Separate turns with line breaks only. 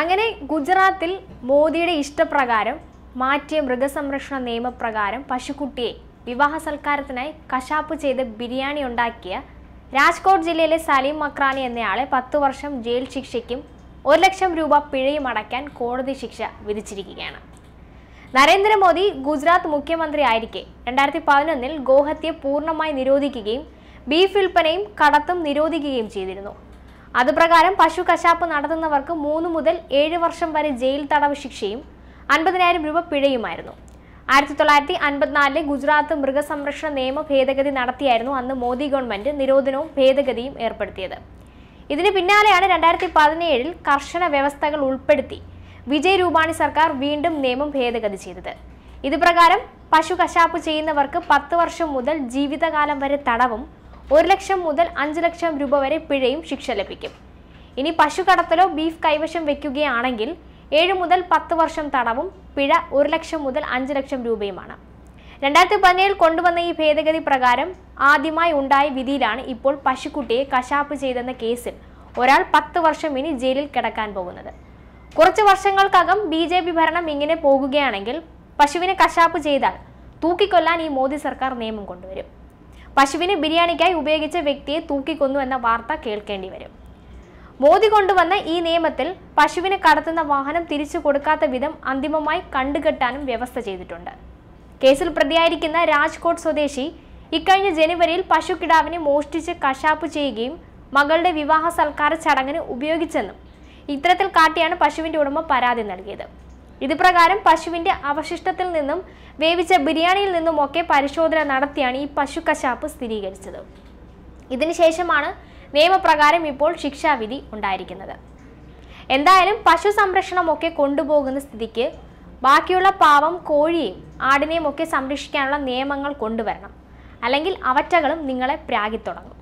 അങ്ങനെ ഗുജറാത്തിൽ മോദിയുടെ ഇഷ്ടപ്രകാരം മാറ്റിയ മൃഗസംരക്ഷണ നിയമപ്രകാരം പശുക്കുട്ടിയെ വിവാഹ സൽക്കാരത്തിനായി കശാപ്പ് ചെയ്ത് ബിരിയാണി ഉണ്ടാക്കിയ രാജ്കോട്ട് ജില്ലയിലെ സലീം മക്രാനി എന്നയാളെ പത്ത് വർഷം ജയിൽ ശിക്ഷയ്ക്കും ഒരു ലക്ഷം രൂപ പിഴയും അടയ്ക്കാൻ കോടതി ശിക്ഷ വിധിച്ചിരിക്കുകയാണ് നരേന്ദ്രമോദി ഗുജറാത്ത് മുഖ്യമന്ത്രി ആയിരിക്കെ രണ്ടായിരത്തി പതിനൊന്നിൽ ഗോഹത്യ പൂർണ്ണമായി നിരോധിക്കുകയും ബീഫ് വിൽപ്പനയും കടത്തും നിരോധിക്കുകയും ചെയ്തിരുന്നു അതുപ്രകാരം പശു കശാപ്പ് നടത്തുന്നവർക്ക് മൂന്ന് മുതൽ ഏഴ് വർഷം വരെ ജയിൽ തടവ് ശിക്ഷയും അൻപതിനായിരം രൂപ പിഴയുമായിരുന്നു ആയിരത്തി തൊള്ളായിരത്തി അൻപത്തിനാലിലെ ഗുജറാത്ത് മൃഗസംരക്ഷണ നിയമ ഭേദഗതി നടത്തിയായിരുന്നു അന്ന് മോദി ഗവൺമെന്റ് നിരോധനവും ഭേദഗതിയും ഏർപ്പെടുത്തിയത് ഇതിന് പിന്നാലെയാണ് രണ്ടായിരത്തി പതിനേഴിൽ കർശന വ്യവസ്ഥകൾ ഉൾപ്പെടുത്തി വിജയ് രൂപാണി സർക്കാർ വീണ്ടും നിയമം ഭേദഗതി ചെയ്തത് ഇതുപ്രകാരം പശു കശാപ്പ് ചെയ്യുന്നവർക്ക് പത്ത് വർഷം മുതൽ ജീവിതകാലം വരെ തടവും ഒരു ലക്ഷം മുതൽ അഞ്ച് ലക്ഷം രൂപ വരെ പിഴയും ശിക്ഷ ലഭിക്കും ഇനി പശു കടത്തലോ ബീഫ് കൈവശം വയ്ക്കുകയാണെങ്കിൽ ഏഴ് മുതൽ പത്ത് വർഷം തടവും പിഴ ഒരു ലക്ഷം മുതൽ അഞ്ച് ലക്ഷം രൂപയുമാണ് രണ്ടായിരത്തി പതിനേഴിൽ കൊണ്ടുവന്ന ഈ ഭേദഗതി പ്രകാരം ആദ്യമായി ഉണ്ടായ വിധിയിലാണ് ഇപ്പോൾ പശുക്കുട്ടിയെ കശാപ്പ് ചെയ്തെന്ന കേസിൽ ഒരാൾ പത്ത് വർഷം ഇനി ജയിലിൽ കിടക്കാൻ പോകുന്നത് കുറച്ച് വർഷങ്ങൾക്കകം ബി ജെ പി ഭരണം ഇങ്ങനെ പോകുകയാണെങ്കിൽ പശുവിനെ കശാപ്പ് ചെയ്താൽ തൂക്കിക്കൊല്ലാൻ ഈ മോദി സർക്കാർ നിയമം കൊണ്ടുവരും പശുവിനെ ബിരിയാണിക്കായി ഉപയോഗിച്ച വ്യക്തിയെ തൂക്കിക്കൊന്നു എന്ന വാർത്ത കേൾക്കേണ്ടി വരും മോദി കൊണ്ടുവന്ന ഈ നിയമത്തിൽ പശുവിനെ കടത്തുന്ന വാഹനം തിരിച്ചു കൊടുക്കാത്ത വിധം അന്തിമമായി കണ്ടുകെട്ടാനും വ്യവസ്ഥ ചെയ്തിട്ടുണ്ട് കേസിൽ പ്രതിയായിരിക്കുന്ന രാജ്കോട്ട് സ്വദേശി ഇക്കഴിഞ്ഞ ജനുവരിയിൽ പശുക്കിടാവിനെ മോഷ്ടിച്ച് കശാപ്പ് ചെയ്യുകയും മകളുടെ വിവാഹ സൽക്കാര ചടങ്ങിന് ഉപയോഗിച്ചെന്നും ഇത്തരത്തിൽ കാട്ടിയാണ് പശുവിന്റെ ഉടമ പരാതി നൽകിയത് ഇതുപ്രകാരം പശുവിന്റെ പശുവിൻ്റെ അവശിഷ്ടത്തിൽ നിന്നും വേവിച്ച ബിരിയാണിയിൽ നിന്നുമൊക്കെ പരിശോധന നടത്തിയാണ് ഈ പശു കശാപ്പ് സ്ഥിരീകരിച്ചത് ഇതിനുശേഷമാണ് നിയമപ്രകാരം ഇപ്പോൾ ശിക്ഷാവിധി ഉണ്ടായിരിക്കുന്നത് എന്തായാലും പശു സംരക്ഷണമൊക്കെ കൊണ്ടുപോകുന്ന സ്ഥിതിക്ക് ബാക്കിയുള്ള പാവം കോഴിയെയും ആടിനെയും ഒക്കെ സംരക്ഷിക്കാനുള്ള നിയമങ്ങൾ കൊണ്ടുവരണം അല്ലെങ്കിൽ അവറ്റകളും നിങ്ങളെ പ്രാഗിത്തുടങ്ങും